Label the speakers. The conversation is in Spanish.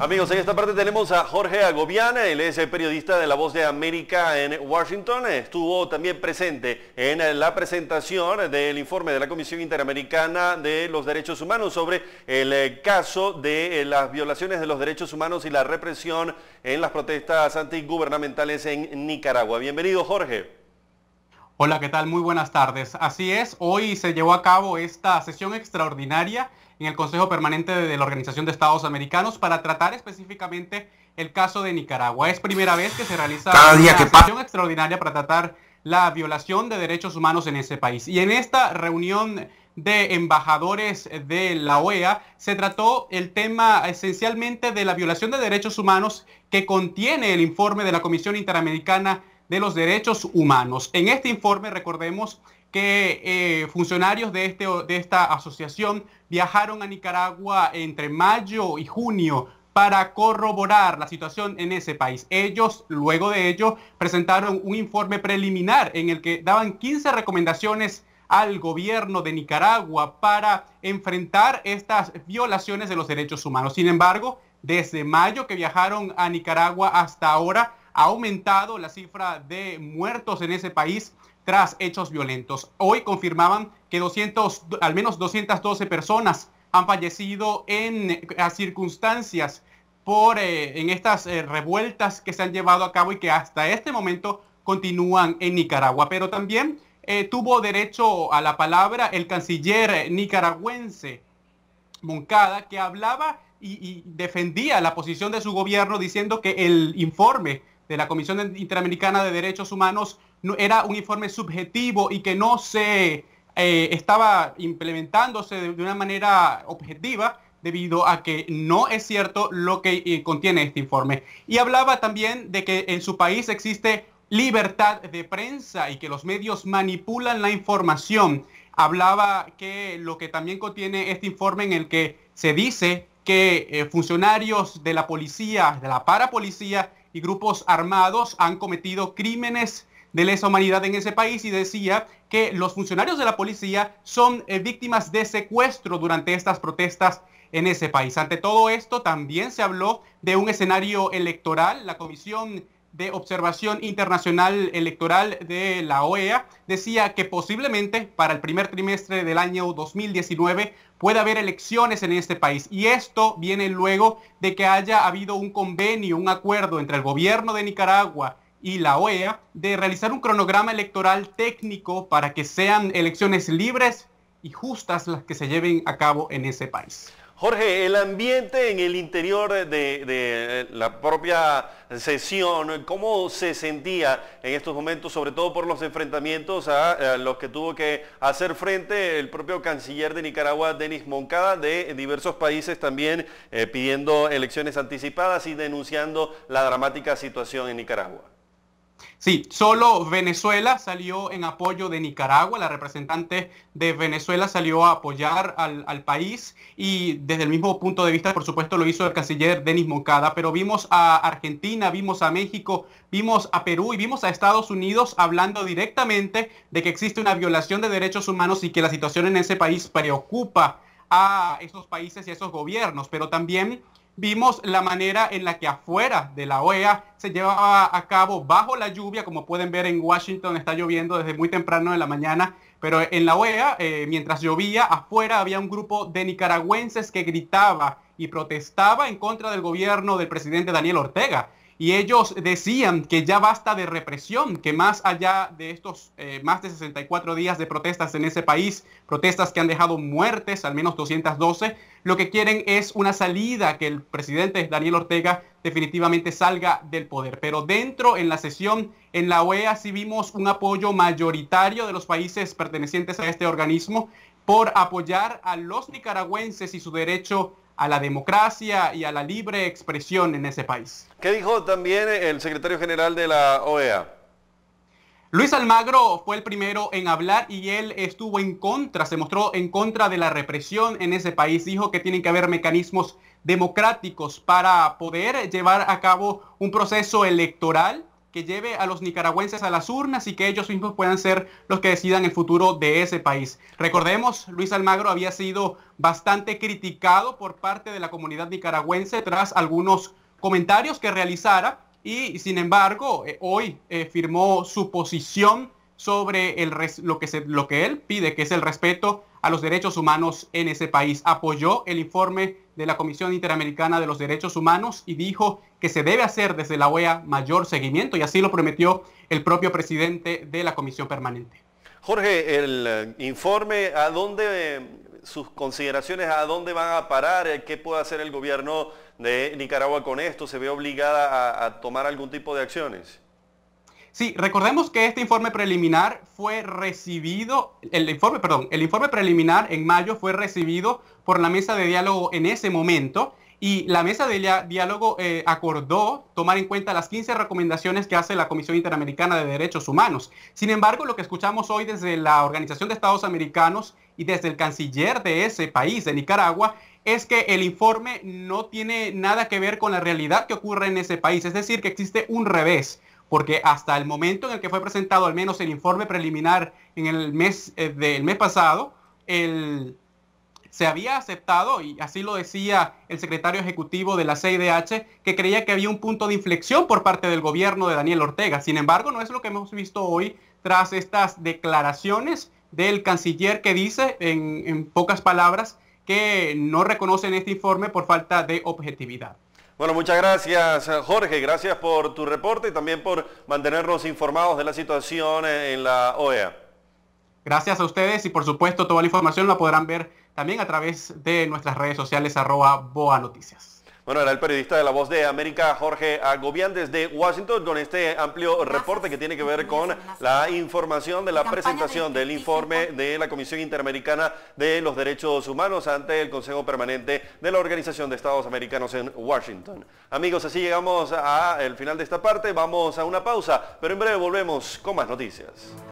Speaker 1: Amigos, en esta parte tenemos a Jorge Agobiana, él es el periodista de La Voz de América en Washington. Estuvo también presente en la presentación del informe de la Comisión Interamericana de los Derechos Humanos sobre el caso de las violaciones de los derechos humanos y la represión en las protestas antigubernamentales en Nicaragua. Bienvenido,
Speaker 2: Jorge. Hola, ¿qué tal? Muy buenas tardes. Así es, hoy se llevó a cabo esta sesión extraordinaria en el Consejo Permanente de la Organización de Estados Americanos para tratar específicamente el caso de Nicaragua. Es primera vez que se realiza una sesión extraordinaria para tratar la violación de derechos humanos en ese país. Y en esta reunión de embajadores de la OEA se trató el tema esencialmente de la violación de derechos humanos que contiene el informe de la Comisión Interamericana de los Derechos Humanos. En este informe recordemos que eh, funcionarios de, este, de esta asociación viajaron a Nicaragua entre mayo y junio para corroborar la situación en ese país. Ellos, luego de ello, presentaron un informe preliminar en el que daban 15 recomendaciones al gobierno de Nicaragua para enfrentar estas violaciones de los derechos humanos. Sin embargo, desde mayo que viajaron a Nicaragua hasta ahora ha aumentado la cifra de muertos en ese país tras hechos violentos. Hoy confirmaban que 200, al menos 212 personas han fallecido en eh, circunstancias por eh, en estas eh, revueltas que se han llevado a cabo y que hasta este momento continúan en Nicaragua. Pero también tuvo derecho a la palabra el canciller nicaragüense Moncada, que hablaba y, defendía la posición de su gobierno diciendo que el informe de la Comisión Interamericana de Derechos Humanos era un informe subjetivo y que no se eh, estaba implementándose de, una manera objetiva debido a que no es cierto lo que eh, contiene este informe. Y hablaba también de que en su país existe libertad de prensa y que los medios manipulan la información. Hablaba que lo que también contiene este informe en el que se dice que eh, funcionarios de la policía, de la parapolicía, grupos armados han cometido crímenes de lesa humanidad en ese país y decía que los funcionarios de la policía son eh, víctimas de secuestro durante estas protestas en ese país. Ante todo esto también se habló de un escenario electoral. La comisión de Observación Internacional Electoral de la OEA decía que posiblemente para el primer trimestre del año 2019 pueda haber elecciones en este país. Y esto viene luego de que haya habido un convenio, un acuerdo entre el gobierno de Nicaragua y la OEA de realizar un cronograma electoral técnico para que sean elecciones libres y justas las que se lleven a cabo en ese país.
Speaker 1: Jorge, el ambiente en el interior de, la propia sesión, ¿cómo se sentía en estos momentos, sobre todo por los enfrentamientos a, los que tuvo que hacer frente el propio canciller de Nicaragua, Denis Moncada, de diversos países también eh, pidiendo elecciones anticipadas y denunciando la dramática situación en Nicaragua?
Speaker 2: Sí, solo Venezuela salió en apoyo de Nicaragua, la representante de Venezuela salió a apoyar al, país y desde el mismo punto de vista, por supuesto, lo hizo el canciller Denis Moncada, pero vimos a Argentina, vimos a México, vimos a Perú y vimos a Estados Unidos hablando directamente de que existe una violación de derechos humanos y que la situación en ese país preocupa a esos países y a esos gobiernos, pero también Vimos la manera en la que afuera de la OEA se llevaba a cabo bajo la lluvia, como pueden ver en Washington está lloviendo desde muy temprano en la mañana, pero en la OEA, eh, mientras llovía, afuera había un grupo de nicaragüenses que gritaba y protestaba en contra del gobierno del presidente Daniel Ortega y ellos decían que ya basta de represión, que más allá de estos eh, más de 64 días de protestas en ese país, protestas que han dejado muertes, al menos 212, lo que quieren es una salida, que el presidente Daniel Ortega definitivamente salga del poder. Pero dentro, en la sesión, en la OEA sí vimos un apoyo mayoritario de los países pertenecientes a este organismo por apoyar a los nicaragüenses y su derecho a la democracia y a la libre expresión en ese país.
Speaker 1: ¿Qué dijo también el secretario general de la OEA?
Speaker 2: Luis Almagro fue el primero en hablar y él estuvo en contra, se mostró en contra de la represión en ese país. Dijo que tienen que haber mecanismos democráticos para poder llevar a cabo un proceso electoral lleve a los nicaragüenses a las urnas y que ellos mismos puedan ser los que decidan el futuro de ese país. Recordemos, Luis Almagro había sido bastante criticado por parte de la comunidad nicaragüense tras algunos comentarios que realizara y sin embargo eh, hoy eh, firmó su posición sobre el lo, que lo que él pide, que es el respeto a los derechos humanos en ese país. Apoyó el informe de la Comisión Interamericana de los Derechos Humanos y dijo que se debe hacer desde la OEA mayor seguimiento y así lo prometió el propio presidente de la Comisión Permanente.
Speaker 1: Jorge, el eh, informe, ¿a dónde, sus consideraciones, a dónde van a parar? Eh, ¿Qué puede hacer el gobierno de Nicaragua con esto? ¿Se ve obligada a, a tomar algún tipo de acciones?
Speaker 2: Sí, recordemos que este informe preliminar fue recibido, el informe, perdón, el informe preliminar en mayo fue recibido por la mesa de diálogo en ese momento y la mesa de diálogo eh, acordó tomar en cuenta las 15 recomendaciones que hace la Comisión Interamericana de Derechos Humanos. Sin embargo, lo que escuchamos hoy desde la Organización de Estados Americanos y desde el canciller de ese país, de Nicaragua, es que el informe no tiene nada que ver con la realidad que ocurre en ese país, es decir, que existe un revés porque hasta el momento en el que fue presentado al menos el informe preliminar en el mes eh, del mes pasado, se había aceptado, y así lo decía el secretario ejecutivo de la CIDH, que creía que había un punto de inflexión por parte del gobierno de Daniel Ortega. Sin embargo, no es lo que hemos visto hoy tras estas declaraciones del canciller que dice, en, en pocas palabras, que no reconocen este informe por falta de objetividad. Bueno, muchas
Speaker 1: gracias Jorge, gracias por tu reporte y también por mantenernos informados de la situación en la OEA.
Speaker 2: Gracias a ustedes y por supuesto toda la información la podrán ver también a través de nuestras redes sociales arroba boa noticias.
Speaker 1: Bueno, era el periodista de La Voz de América, Jorge Agobián, desde Washington, con este amplio reporte que tiene que ver con la información de la presentación del informe de la Comisión Interamericana de los Derechos Humanos ante el Consejo Permanente de la Organización de Estados Americanos en Washington. Amigos, así llegamos al final de esta parte, vamos a una pausa, pero en breve volvemos con más noticias.